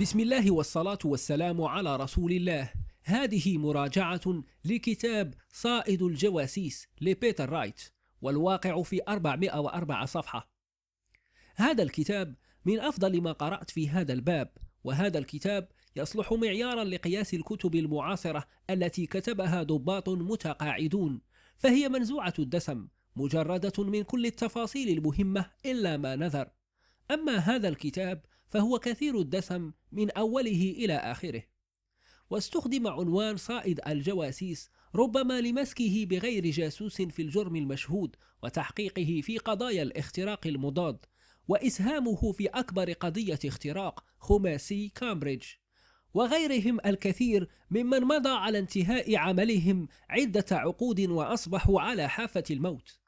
بسم الله والصلاة والسلام على رسول الله هذه مراجعة لكتاب صائد الجواسيس لبيتر رايت والواقع في 404 صفحة هذا الكتاب من أفضل ما قرأت في هذا الباب وهذا الكتاب يصلح معيارا لقياس الكتب المعاصرة التي كتبها ضباط متقاعدون فهي منزوعة الدسم مجردة من كل التفاصيل المهمة إلا ما نذر أما هذا الكتاب فهو كثير الدسم من أوله إلى آخره واستخدم عنوان صائد الجواسيس ربما لمسكه بغير جاسوس في الجرم المشهود وتحقيقه في قضايا الاختراق المضاد وإسهامه في أكبر قضية اختراق خماسي كامبريدج وغيرهم الكثير ممن مضى على انتهاء عملهم عدة عقود وأصبحوا على حافة الموت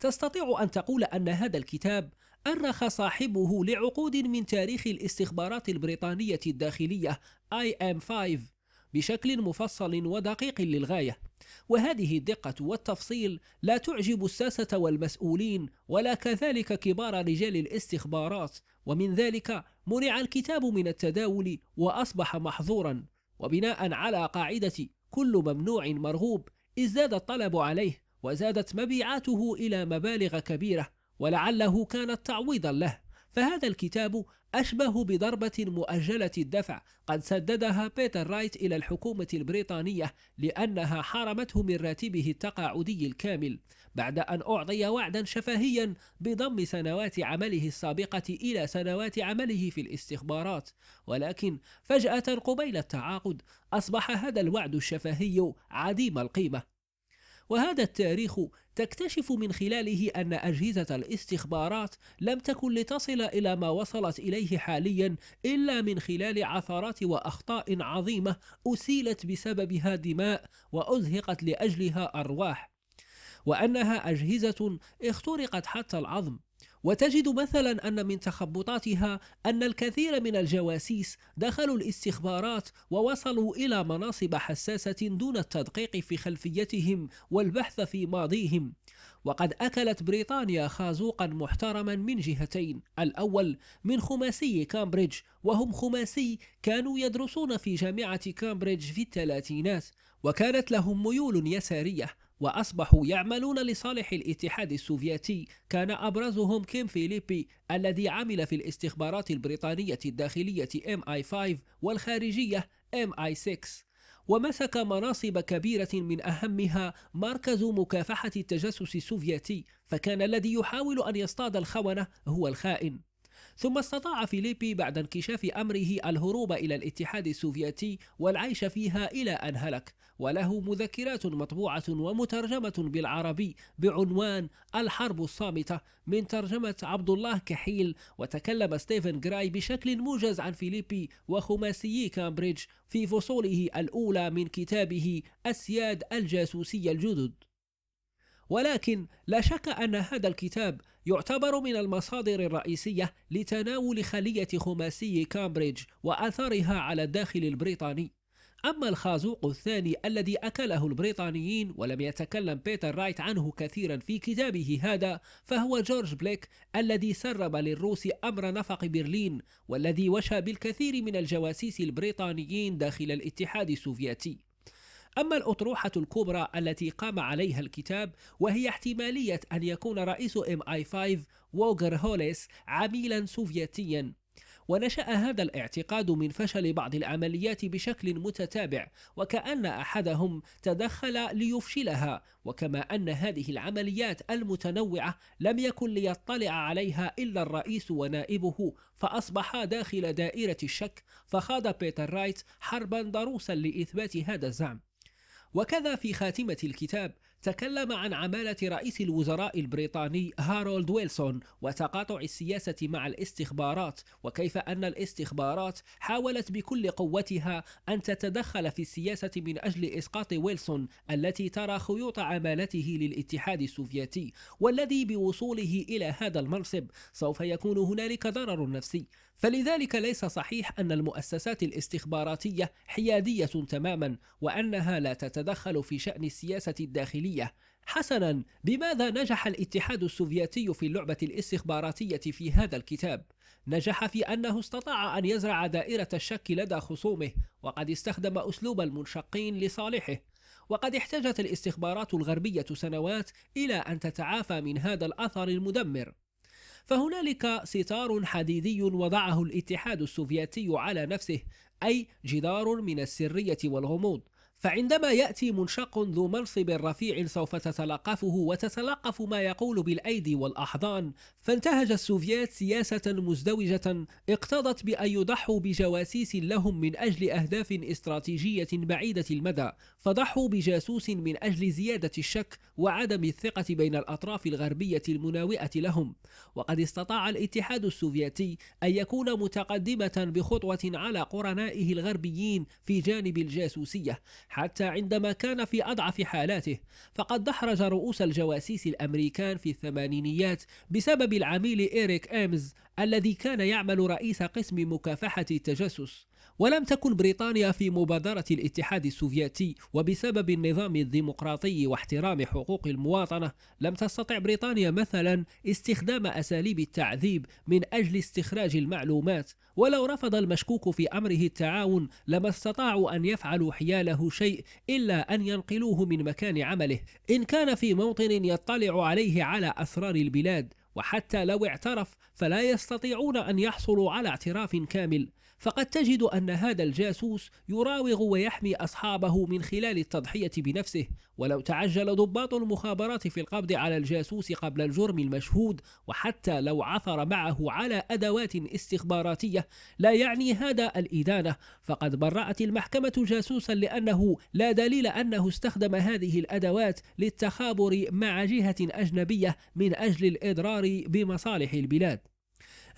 تستطيع أن تقول أن هذا الكتاب أرخ صاحبه لعقود من تاريخ الاستخبارات البريطانية الداخلية IM5 بشكل مفصل ودقيق للغاية وهذه الدقة والتفصيل لا تعجب الساسة والمسؤولين ولا كذلك كبار رجال الاستخبارات ومن ذلك منع الكتاب من التداول وأصبح محظورا وبناء على قاعدة كل ممنوع مرغوب ازداد الطلب عليه وزادت مبيعاته إلى مبالغ كبيرة ولعله كانت تعويضا له فهذا الكتاب أشبه بضربة مؤجلة الدفع قد سددها بيتر رايت إلى الحكومة البريطانية لأنها حرمته من راتبه التقاعدي الكامل بعد أن أعطي وعدا شفهيا بضم سنوات عمله السابقة إلى سنوات عمله في الاستخبارات ولكن فجأة قبيل التعاقد أصبح هذا الوعد الشفهي عديم القيمة وهذا التاريخ تكتشف من خلاله أن أجهزة الاستخبارات لم تكن لتصل إلى ما وصلت إليه حاليا إلا من خلال عثرات وأخطاء عظيمة أسيلت بسببها دماء وأزهقت لأجلها أرواح وأنها أجهزة اخترقت حتى العظم وتجد مثلا أن من تخبطاتها أن الكثير من الجواسيس دخلوا الاستخبارات ووصلوا إلى مناصب حساسة دون التدقيق في خلفيتهم والبحث في ماضيهم وقد أكلت بريطانيا خازوقا محترما من جهتين الأول من خماسي كامبريدج وهم خماسي كانوا يدرسون في جامعة كامبريدج في الثلاثينات وكانت لهم ميول يسارية وأصبحوا يعملون لصالح الاتحاد السوفيتي كان أبرزهم كيم فيليبي الذي عمل في الاستخبارات البريطانية الداخلية MI5 والخارجية MI6 ومسك مناصب كبيرة من أهمها مركز مكافحة التجسس السوفيتي فكان الذي يحاول أن يصطاد الخونة هو الخائن ثم استطاع فيليبي بعد انكشاف أمره الهروب إلى الاتحاد السوفيتي والعيش فيها إلى أن هلك وله مذكرات مطبوعة ومترجمة بالعربي بعنوان الحرب الصامتة من ترجمة عبد الله كحيل وتكلم ستيفن جراي بشكل موجز عن فيليبي وخماسيي كامبريدج في فصوله الأولى من كتابه أسياد الجاسوسية الجدد ولكن لا شك أن هذا الكتاب يعتبر من المصادر الرئيسية لتناول خلية خماسي كامبريدج وأثرها على الداخل البريطاني أما الخازوق الثاني الذي أكله البريطانيين ولم يتكلم بيتر رايت عنه كثيرا في كتابه هذا فهو جورج بليك الذي سرب للروس أمر نفق برلين والذي وشى بالكثير من الجواسيس البريطانيين داخل الاتحاد السوفيتي أما الأطروحة الكبرى التي قام عليها الكتاب وهي احتمالية أن يكون رئيس MI5 ووغر هوليس عميلا سوفيتيا ونشأ هذا الاعتقاد من فشل بعض العمليات بشكل متتابع وكأن أحدهم تدخل ليفشلها وكما أن هذه العمليات المتنوعة لم يكن ليطلع عليها إلا الرئيس ونائبه فأصبح داخل دائرة الشك فخاض بيتر رايت حربا ضروسا لإثبات هذا الزعم وكذا في خاتمة الكتاب تكلم عن عمالة رئيس الوزراء البريطاني هارولد ويلسون وتقاطع السياسة مع الاستخبارات وكيف أن الاستخبارات حاولت بكل قوتها أن تتدخل في السياسة من أجل إسقاط ويلسون التي ترى خيوط عمالته للاتحاد السوفيتي والذي بوصوله إلى هذا المنصب سوف يكون هنالك ضرر نفسي فلذلك ليس صحيح أن المؤسسات الاستخباراتية حيادية تماما وأنها لا تتدخل في شأن السياسة الداخلية حسنا بماذا نجح الاتحاد السوفيتي في اللعبة الاستخباراتية في هذا الكتاب؟ نجح في أنه استطاع أن يزرع دائرة الشك لدى خصومه وقد استخدم أسلوب المنشقين لصالحه وقد احتاجت الاستخبارات الغربية سنوات إلى أن تتعافى من هذا الأثر المدمر فهنالك ستار حديدي وضعه الاتحاد السوفيتي على نفسه أي جدار من السرية والغموض فعندما يأتي منشق ذو منصب رفيع سوف تتلقفه وتتلقف ما يقول بالأيدي والأحضان فانتهج السوفيات سياسة مزدوجة اقتضت بأن يضحوا بجواسيس لهم من أجل أهداف استراتيجية بعيدة المدى فضحوا بجاسوس من أجل زيادة الشك وعدم الثقة بين الأطراف الغربية المناوئة لهم وقد استطاع الاتحاد السوفيتي أن يكون متقدمة بخطوة على قرنائه الغربيين في جانب الجاسوسية حتى عندما كان في أضعف حالاته فقد دحرج رؤوس الجواسيس الأمريكان في الثمانينيات بسبب العميل إيريك إيمز الذي كان يعمل رئيس قسم مكافحة التجسس ولم تكن بريطانيا في مبادرة الاتحاد السوفيتي وبسبب النظام الديمقراطي واحترام حقوق المواطنة لم تستطع بريطانيا مثلا استخدام أساليب التعذيب من أجل استخراج المعلومات ولو رفض المشكوك في أمره التعاون لما استطاعوا أن يفعلوا حياله شيء إلا أن ينقلوه من مكان عمله إن كان في موطن يطلع عليه على أسرار البلاد وحتى لو اعترف فلا يستطيعون أن يحصلوا على اعتراف كامل فقد تجد أن هذا الجاسوس يراوغ ويحمي أصحابه من خلال التضحية بنفسه ولو تعجل ضباط المخابرات في القبض على الجاسوس قبل الجرم المشهود وحتى لو عثر معه على أدوات استخباراتية لا يعني هذا الإدانة فقد برأت المحكمة جاسوسا لأنه لا دليل أنه استخدم هذه الأدوات للتخابر مع جهة أجنبية من أجل الإضرار بمصالح البلاد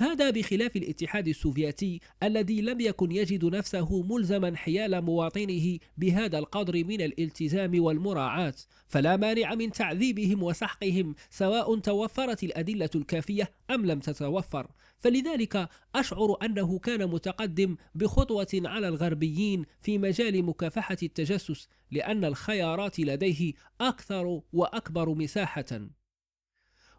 هذا بخلاف الاتحاد السوفيتي الذي لم يكن يجد نفسه ملزما حيال مواطنه بهذا القدر من الالتزام والمراعاة فلا مانع من تعذيبهم وسحقهم سواء توفرت الأدلة الكافية أم لم تتوفر فلذلك أشعر أنه كان متقدم بخطوة على الغربيين في مجال مكافحة التجسس لأن الخيارات لديه أكثر وأكبر مساحة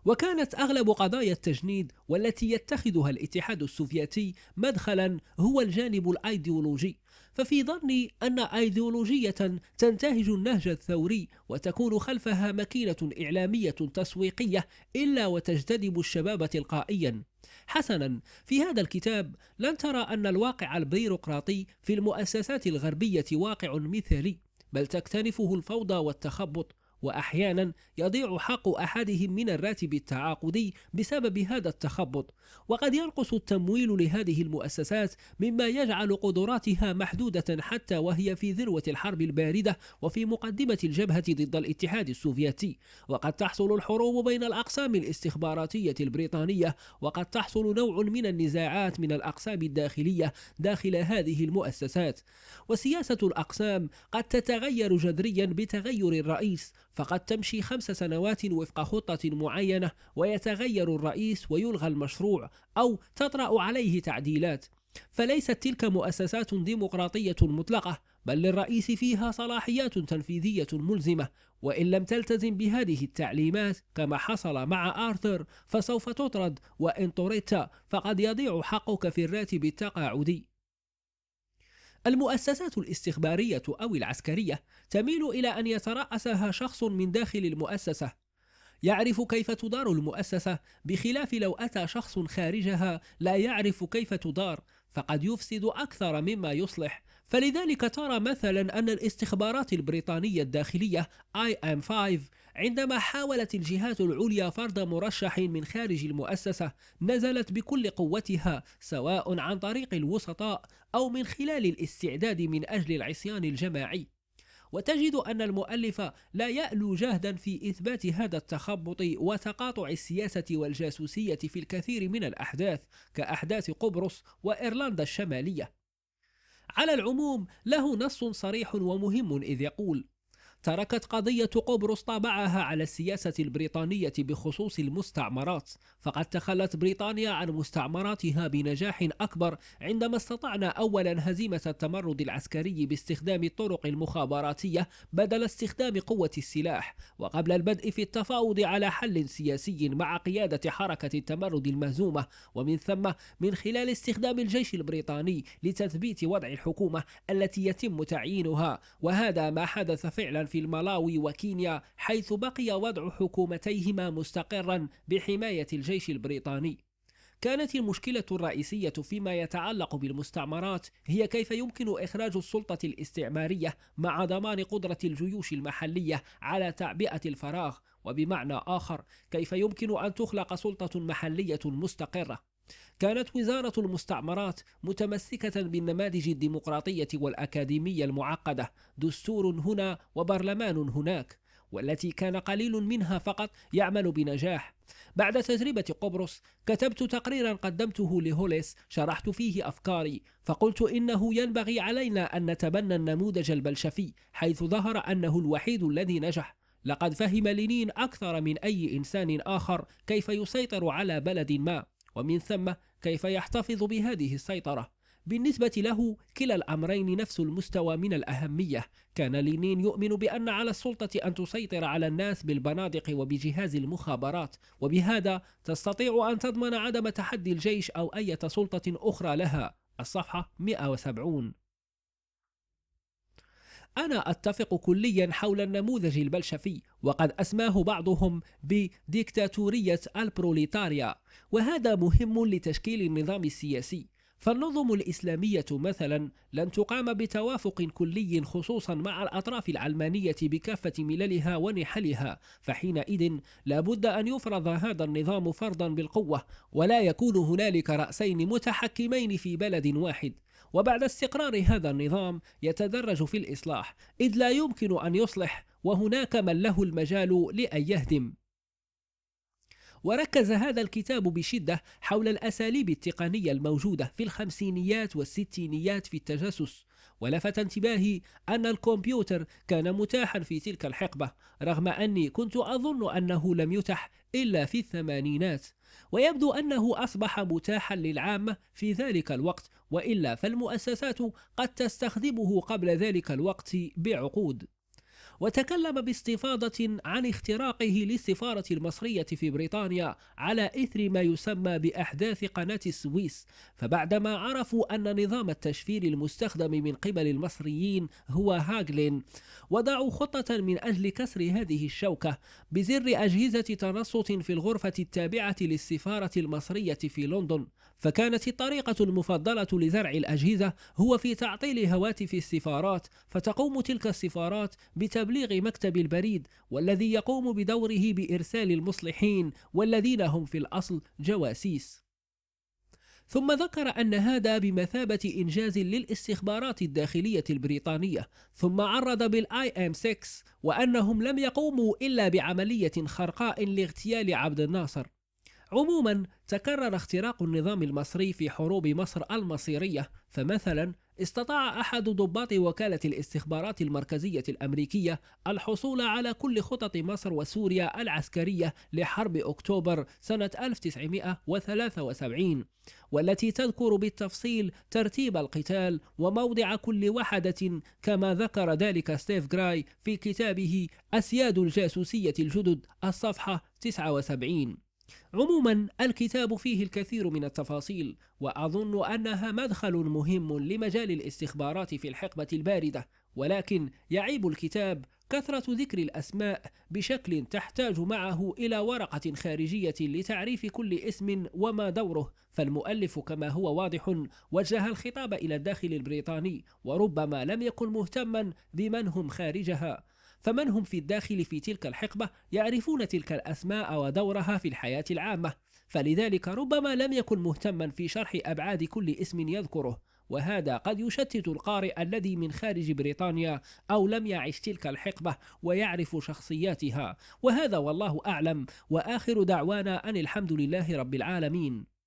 وكانت أغلب قضايا التجنيد والتي يتخذها الاتحاد السوفيتي مدخلا هو الجانب الأيديولوجي ففي ظني أن أيديولوجية تنتهج النهج الثوري وتكون خلفها ماكينة إعلامية تسويقية إلا وتجتذب الشباب تلقائيا حسنا في هذا الكتاب لن ترى أن الواقع البيروقراطي في المؤسسات الغربية واقع مثالي بل تكتنفه الفوضى والتخبط وأحيانا يضيع حق أحدهم من الراتب التعاقدي بسبب هذا التخبط وقد ينقص التمويل لهذه المؤسسات مما يجعل قدراتها محدودة حتى وهي في ذروة الحرب الباردة وفي مقدمة الجبهة ضد الاتحاد السوفيتي وقد تحصل الحروب بين الأقسام الاستخباراتية البريطانية وقد تحصل نوع من النزاعات من الأقسام الداخلية داخل هذه المؤسسات وسياسة الأقسام قد تتغير جذريا بتغير الرئيس فقد تمشي خمس سنوات وفق خطة معينة ويتغير الرئيس ويلغى المشروع أو تطرأ عليه تعديلات فليست تلك مؤسسات ديمقراطية مطلقة بل للرئيس فيها صلاحيات تنفيذية ملزمة وإن لم تلتزم بهذه التعليمات كما حصل مع آرثر فسوف تطرد وإن طردت فقد يضيع حقك في الراتب التقاعدي المؤسسات الاستخبارية أو العسكرية تميل إلى أن يترأسها شخص من داخل المؤسسة يعرف كيف تدار المؤسسة بخلاف لو أتى شخص خارجها لا يعرف كيف تدار فقد يفسد أكثر مما يصلح فلذلك ترى مثلا أن الاستخبارات البريطانية الداخلية IM5 عندما حاولت الجهات العليا فرض مرشح من خارج المؤسسة نزلت بكل قوتها سواء عن طريق الوسطاء أو من خلال الاستعداد من أجل العصيان الجماعي وتجد أن المؤلف لا يألو جهدا في إثبات هذا التخبط وتقاطع السياسة والجاسوسية في الكثير من الأحداث كأحداث قبرص وإيرلندا الشمالية على العموم له نص صريح ومهم إذ يقول تركت قضية قبرص طابعها على السياسة البريطانية بخصوص المستعمرات فقد تخلت بريطانيا عن مستعمراتها بنجاح أكبر عندما استطعنا أولا هزيمة التمرد العسكري باستخدام الطرق المخابراتية بدل استخدام قوة السلاح وقبل البدء في التفاوض على حل سياسي مع قيادة حركة التمرد المهزومة ومن ثم من خلال استخدام الجيش البريطاني لتثبيت وضع الحكومة التي يتم تعيينها وهذا ما حدث فعلا في الملاوي وكينيا حيث بقي وضع حكومتيهما مستقرا بحماية الجيش البريطاني كانت المشكلة الرئيسية فيما يتعلق بالمستعمرات هي كيف يمكن إخراج السلطة الاستعمارية مع ضمان قدرة الجيوش المحلية على تعبئة الفراغ وبمعنى آخر كيف يمكن أن تخلق سلطة محلية مستقرة كانت وزارة المستعمرات متمسكة بالنماذج الديمقراطية والأكاديمية المعقدة دستور هنا وبرلمان هناك والتي كان قليل منها فقط يعمل بنجاح بعد تجربة قبرص كتبت تقريرا قدمته لهوليس شرحت فيه أفكاري فقلت إنه ينبغي علينا أن نتبنى النموذج البلشفي حيث ظهر أنه الوحيد الذي نجح لقد فهم لينين أكثر من أي إنسان آخر كيف يسيطر على بلد ما ومن ثم كيف يحتفظ بهذه السيطرة بالنسبة له كلا الأمرين نفس المستوى من الأهمية كان لينين يؤمن بأن على السلطة أن تسيطر على الناس بالبنادق وبجهاز المخابرات وبهذا تستطيع أن تضمن عدم تحدي الجيش أو أي سلطة أخرى لها الصفحة 170 أنا أتفق كليا حول النموذج البلشفي وقد أسماه بعضهم بديكتاتورية البروليتاريا وهذا مهم لتشكيل النظام السياسي فالنظم الإسلامية مثلا لن تقام بتوافق كلي خصوصا مع الأطراف العلمانية بكافة مللها ونحلها فحينئذ لابد أن يفرض هذا النظام فرضا بالقوة ولا يكون هنالك رأسين متحكمين في بلد واحد وبعد استقرار هذا النظام يتدرج في الإصلاح إذ لا يمكن أن يصلح وهناك من له المجال لأن يهدم وركز هذا الكتاب بشدة حول الأساليب التقنية الموجودة في الخمسينيات والستينيات في التجسس ولفت انتباهي أن الكمبيوتر كان متاحا في تلك الحقبة رغم أني كنت أظن أنه لم يتح إلا في الثمانينات ويبدو أنه أصبح متاحا للعامة في ذلك الوقت وإلا فالمؤسسات قد تستخدمه قبل ذلك الوقت بعقود وتكلم باستفاضة عن اختراقه للسفارة المصرية في بريطانيا على إثر ما يسمى بأحداث قناة السويس فبعدما عرفوا أن نظام التشفير المستخدم من قبل المصريين هو هاغلين وضعوا خطة من أجل كسر هذه الشوكة بزر أجهزة تنصت في الغرفة التابعة للسفارة المصرية في لندن فكانت الطريقة المفضلة لزرع الأجهزة هو في تعطيل هواتف السفارات فتقوم تلك السفارات بتبادل تبليغ مكتب البريد والذي يقوم بدوره بإرسال المصلحين والذين هم في الأصل جواسيس ثم ذكر أن هذا بمثابة إنجاز للاستخبارات الداخلية البريطانية ثم عرض بالآي ام 6 وأنهم لم يقوموا إلا بعملية خرقاء لاغتيال عبد الناصر عموما تكرر اختراق النظام المصري في حروب مصر المصيرية فمثلا استطاع أحد ضباط وكالة الاستخبارات المركزية الأمريكية الحصول على كل خطط مصر وسوريا العسكرية لحرب أكتوبر سنة 1973 والتي تذكر بالتفصيل ترتيب القتال وموضع كل وحدة كما ذكر ذلك ستيف جراي في كتابه أسياد الجاسوسية الجدد الصفحة 79 عموما الكتاب فيه الكثير من التفاصيل وأظن أنها مدخل مهم لمجال الاستخبارات في الحقبة الباردة ولكن يعيب الكتاب كثرة ذكر الأسماء بشكل تحتاج معه إلى ورقة خارجية لتعريف كل اسم وما دوره، فالمؤلف كما هو واضح وجه الخطاب إلى الداخل البريطاني وربما لم يكن مهتما بمن هم خارجها، فمن هم في الداخل في تلك الحقبة يعرفون تلك الأسماء ودورها في الحياة العامة فلذلك ربما لم يكن مهتما في شرح أبعاد كل اسم يذكره وهذا قد يشتت القارئ الذي من خارج بريطانيا أو لم يعش تلك الحقبة ويعرف شخصياتها وهذا والله أعلم وآخر دعوانا أن الحمد لله رب العالمين